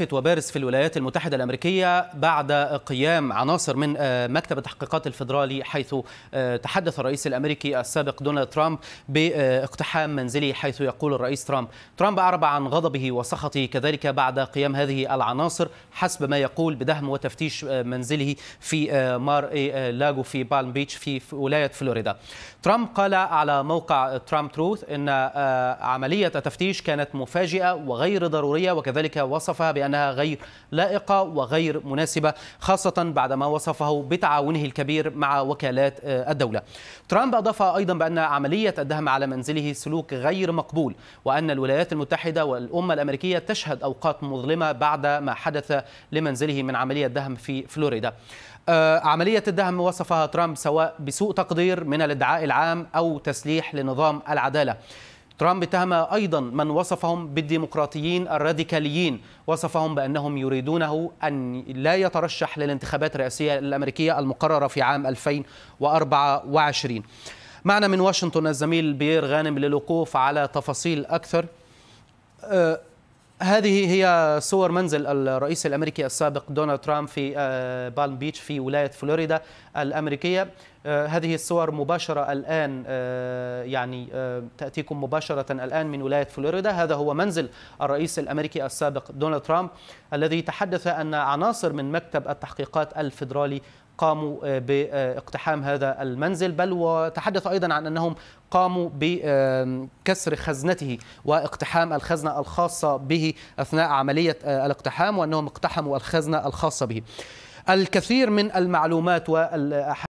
لافت وبارز في الولايات المتحدة الأمريكية بعد قيام عناصر من آه، مكتب التحقيقات الفيدرالي حيث آه، تحدث الرئيس الأمريكي السابق دونالد ترامب باقتحام منزله حيث يقول الرئيس ترامب ترامب أعرب عن غضبه وسخطه كذلك بعد قيام هذه العناصر حسب ما يقول بدهم وتفتيش آه، منزله في مار إيه، لاجو في بالم بيتش في ولاية فلوريدا ترامب قال على موقع ترامب تروث أن عملية التفتيش كانت مفاجئة وغير ضرورية وكذلك وصفها بأنها غير لائقة وغير مناسبة خاصة بعدما وصفه بتعاونه الكبير مع وكالات آه، الدولة ترامب أضاف أيضا بأن عملية الدهم على منزله سلوك غير مقبول وأن الولايات المتحدة والأمة الأمريكية تشهد أوقات مظلمة بعد ما حدث لمنزله من عملية دهم في فلوريدا آه، عملية الدهم وصفها ترامب سواء بسوء تقدير من الادعاء العام أو تسليح لنظام العدالة ترامب اتهم ايضا من وصفهم بالديمقراطيين الراديكاليين، وصفهم بانهم يريدونه ان لا يترشح للانتخابات الرئاسيه الامريكيه المقرره في عام 2024. معنا من واشنطن الزميل بيير غانم للوقوف على تفاصيل اكثر. أه هذه هي صور منزل الرئيس الامريكي السابق دونالد ترامب في آه، بالم بيتش في ولايه فلوريدا الامريكيه آه، هذه الصور مباشره الان آه، يعني تاتيكم مباشره الان من ولايه فلوريدا هذا هو منزل الرئيس الامريكي السابق دونالد ترامب الذي تحدث ان عناصر من مكتب التحقيقات الفيدرالي قاموا آه، باقتحام هذا المنزل بل وتحدث أيضا عن أنهم قاموا بكسر خزنته واقتحام الخزنة الخاصة به أثناء عملية آه، الاقتحام وأنهم اقتحموا الخزنة الخاصة به الكثير من المعلومات والأحاديث